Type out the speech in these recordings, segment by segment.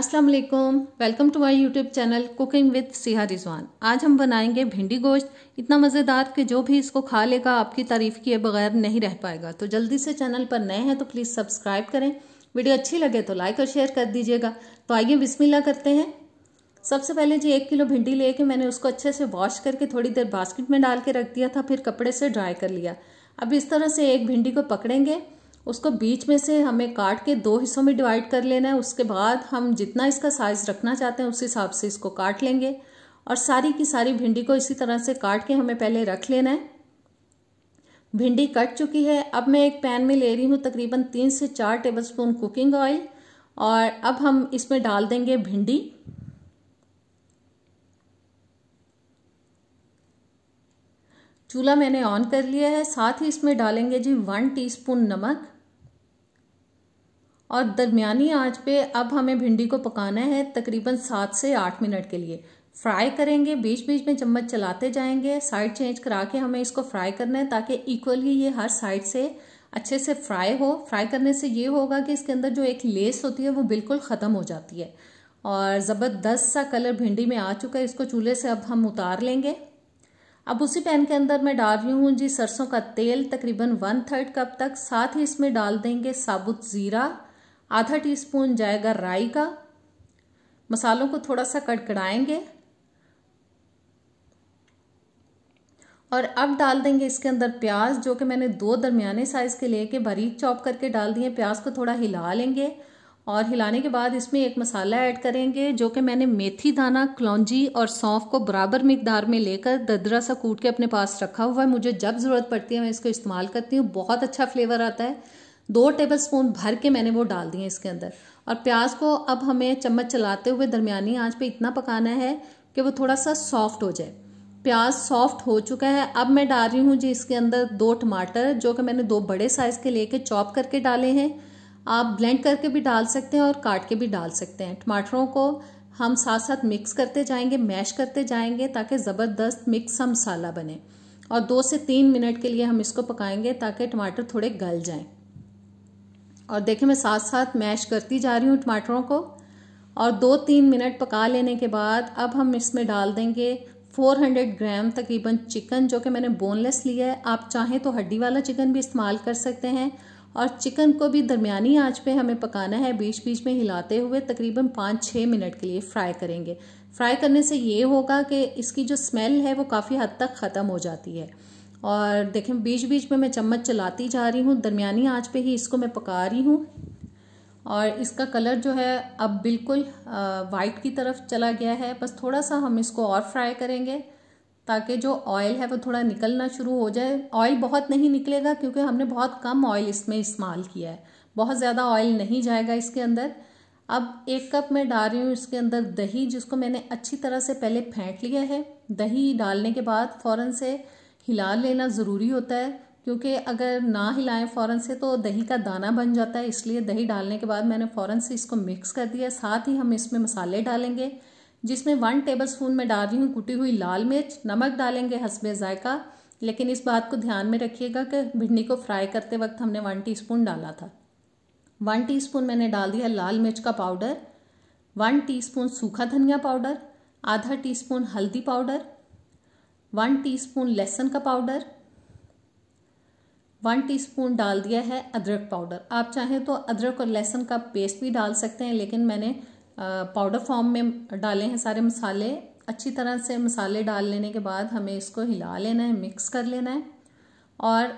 अस्सलाम वालेकुम welcome to my YouTube channel cooking with Siha Rizwan आज हम बनाएंगे भिंडी गोश्त इतना मज़ेदार कि जो भी इसको खा लेगा आपकी तारीफ़ किए बगैर नहीं रह पाएगा तो जल्दी से चैनल पर नए हैं तो प्लीज़ सब्सक्राइब करें वीडियो अच्छी लगे तो लाइक और शेयर कर दीजिएगा तो आइए बिस्मिल्लाह करते हैं सबसे पहले जी एक किलो भिंडी लेके मैंने उसको अच्छे से वॉश करके थोड़ी देर बास्केट में डाल के रख दिया था फिर कपड़े से ड्राई कर लिया अब इस तरह से एक भिंडी को पकड़ेंगे उसको बीच में से हमें काट के दो हिस्सों में डिवाइड कर लेना है उसके बाद हम जितना इसका साइज़ रखना चाहते हैं उस हिसाब से इसको काट लेंगे और सारी की सारी भिंडी को इसी तरह से काट के हमें पहले रख लेना है भिंडी कट चुकी है अब मैं एक पैन में ले रही हूँ तकरीबन तीन से चार टेबल स्पून कुकिंग ऑयल और अब हम इसमें डाल देंगे भिंडी चूल्हा मैंने ऑन कर लिया है साथ ही इसमें डालेंगे जी वन टीस्पून नमक और दरमियानी आंच पे अब हमें भिंडी को पकाना है तकरीबन सात से आठ मिनट के लिए फ्राई करेंगे बीच बीच में चम्मच चलाते जाएंगे साइड चेंज करा के हमें इसको फ्राई करना है ताकि इक्वली ये हर साइड से अच्छे से फ्राई हो फ्राई करने से ये होगा कि इसके अंदर जो एक लेस होती है वो बिल्कुल ख़त्म हो जाती है और ज़बरदस्त सा कलर भिंडी में आ चुका है इसको चूल्हे से अब हम उतार लेंगे अब उसी पैन के अंदर मैं डाल रही हूँ जी सरसों का तेल तकरीबन वन थर्ड कप तक साथ ही इसमें डाल देंगे साबुत ज़ीरा आधा टीस्पून जाएगा राई का मसालों को थोड़ा सा कड़कड़ाएंगे और अब डाल देंगे इसके अंदर प्याज जो कि मैंने दो दरमियाने साइज़ के के बारीक चॉप करके डाल दिए प्याज को थोड़ा हिला लेंगे और हिलाने के बाद इसमें एक मसाला ऐड करेंगे जो कि मैंने मेथी दाना कलौजी और सौंफ को बराबर मिकदार में लेकर ददरा सा कूट के अपने पास रखा हुआ है मुझे जब ज़रूरत पड़ती है मैं इसको इस्तेमाल करती हूँ बहुत अच्छा फ्लेवर आता है दो टेबल स्पून भर के मैंने वो डाल दिए इसके अंदर और प्याज को अब हमें चम्मच चलाते हुए दरमियानी आंच पे इतना पकाना है कि वो थोड़ा सा सॉफ्ट हो जाए प्याज सॉफ्ट हो चुका है अब मैं डाल रही हूँ जी इसके अंदर दो टमाटर जो कि मैंने दो बड़े साइज़ के लेके चॉप करके डाले हैं आप ब्लेंड करके भी डाल सकते हैं और काट के भी डाल सकते हैं टमाटरों को हम साथ साथ मिक्स करते जाएंगे मैश करते जाएंगे ताकि ज़बरदस्त मिक्स मसाला बने और दो से तीन मिनट के लिए हम इसको पकाएंगे ताकि टमाटर थोड़े गल जाएं और देखें मैं साथ साथ मैश करती जा रही हूँ टमाटरों को और दो तीन मिनट पका लेने के बाद अब हम इसमें डाल देंगे 400 ग्राम तकरीबन चिकन जो कि मैंने बोनलेस लिया है आप चाहें तो हड्डी वाला चिकन भी इस्तेमाल कर सकते हैं और चिकन को भी दरमियानी आंच पे हमें पकाना है बीच बीच में हिलाते हुए तकरीबन पाँच छः मिनट के लिए फ्राई करेंगे फ्राई करने से ये होगा कि इसकी जो स्मेल है वो काफ़ी हद तक ख़त्म हो जाती है और देखें बीच बीच में मैं चम्मच चलाती जा रही हूँ दरमियानी आँच पे ही इसको मैं पका रही हूँ और इसका कलर जो है अब बिल्कुल वाइट की तरफ चला गया है बस थोड़ा सा हम इसको और फ्राई करेंगे ताकि जो ऑयल है वो थोड़ा निकलना शुरू हो जाए ऑयल बहुत नहीं निकलेगा क्योंकि हमने बहुत कम ऑयल इसमें इस्तेमाल किया है बहुत ज़्यादा ऑयल नहीं जाएगा इसके अंदर अब एक कप मैं डाल रही हूँ इसके अंदर दही जिसको मैंने अच्छी तरह से पहले फेंट लिया है दही डालने के बाद फ़ौरन से हिला लेना ज़रूरी होता है क्योंकि अगर ना हिलाएं फ़ौरन से तो दही का दाना बन जाता है इसलिए दही डालने के बाद मैंने फ़ौरन से इसको मिक्स कर दिया साथ ही हम इसमें मसाले डालेंगे जिसमें वन टेबल स्पून में डाल रही हूँ कुटी हुई लाल मिर्च नमक डालेंगे हसब ज़ायका लेकिन इस बात को ध्यान में रखिएगा कि भिंडी को फ्राई करते वक्त हमने वन टी डाला था वन टी मैंने डाल दिया लाल मिर्च का पाउडर वन टी सूखा धनिया पाउडर आधा टी हल्दी पाउडर वन टीस्पून लहसुन का पाउडर वन टीस्पून डाल दिया है अदरक पाउडर आप चाहें तो अदरक और लहसुन का पेस्ट भी डाल सकते हैं लेकिन मैंने पाउडर फॉर्म में डाले हैं सारे मसाले अच्छी तरह से मसाले डाल लेने के बाद हमें इसको हिला लेना है मिक्स कर लेना है और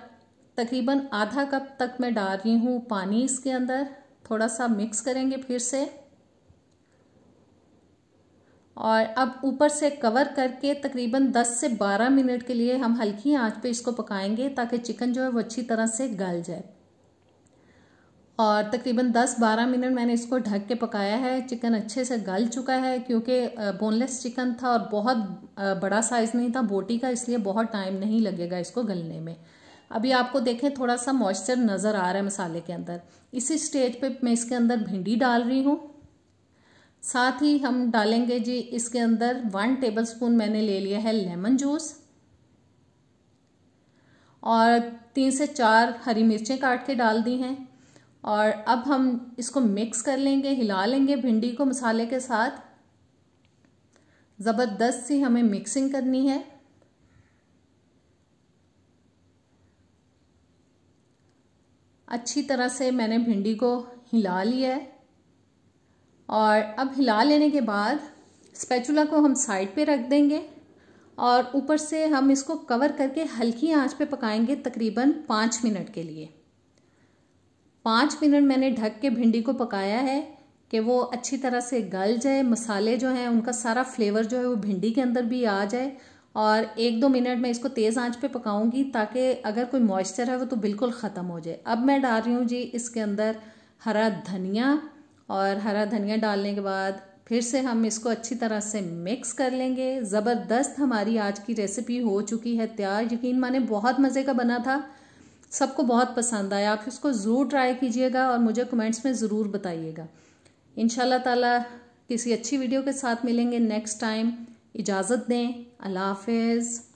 तकरीबन आधा कप तक मैं डाल रही हूँ पानी इसके अंदर थोड़ा सा मिक्स करेंगे फिर से और अब ऊपर से कवर करके तकरीबन 10 से 12 मिनट के लिए हम हल्की आंच पे इसको पकाएंगे ताकि चिकन जो है वो अच्छी तरह से गल जाए और तकरीबन 10-12 मिनट मैंने इसको ढक के पकाया है चिकन अच्छे से गल चुका है क्योंकि बोनलेस चिकन था और बहुत बड़ा साइज़ नहीं था बोटी का इसलिए बहुत टाइम नहीं लगेगा इसको गलने में अभी आपको देखें थोड़ा सा मॉइस्चर नज़र आ रहा है मसाले के अंदर इसी स्टेज पे मैं इसके अंदर भिंडी डाल रही हूँ साथ ही हम डालेंगे जी इसके अंदर वन टेबलस्पून मैंने ले लिया है लेमन जूस और तीन से चार हरी मिर्चें काट के डाल दी हैं और अब हम इसको मिक्स कर लेंगे हिला लेंगे भिंडी को मसाले के साथ ज़बरदस्त सी हमें मिक्सिंग करनी है अच्छी तरह से मैंने भिंडी को हिला लिया है और अब हिला लेने के बाद स्पैचुला को हम साइड पे रख देंगे और ऊपर से हम इसको कवर करके हल्की आंच पे पकाएंगे तकरीबन पाँच मिनट के लिए पाँच मिनट मैंने ढक के भिंडी को पकाया है कि वो अच्छी तरह से गल जाए मसाले जो हैं उनका सारा फ्लेवर जो है वो भिंडी के अंदर भी आ जाए और एक दो मिनट में इसको तेज़ आंच पे पकाऊंगी ताकि अगर कोई मॉइस्चर है वो तो बिल्कुल ख़त्म हो जाए अब मैं डाल रही हूँ जी इसके अंदर हरा धनिया और हरा धनिया डालने के बाद फिर से हम इसको अच्छी तरह से मिक्स कर लेंगे ज़बरदस्त हमारी आज की रेसिपी हो चुकी है तैयार यकीन माने बहुत मज़े का बना था सबको बहुत पसंद आया आप इसको ज़रूर ट्राई कीजिएगा और मुझे कमेंट्स में ज़रूर बताइएगा इन ताला किसी अच्छी वीडियो के साथ मिलेंगे नेक्स्ट टाइम इजाज़त दें अल्लाह हाफिज़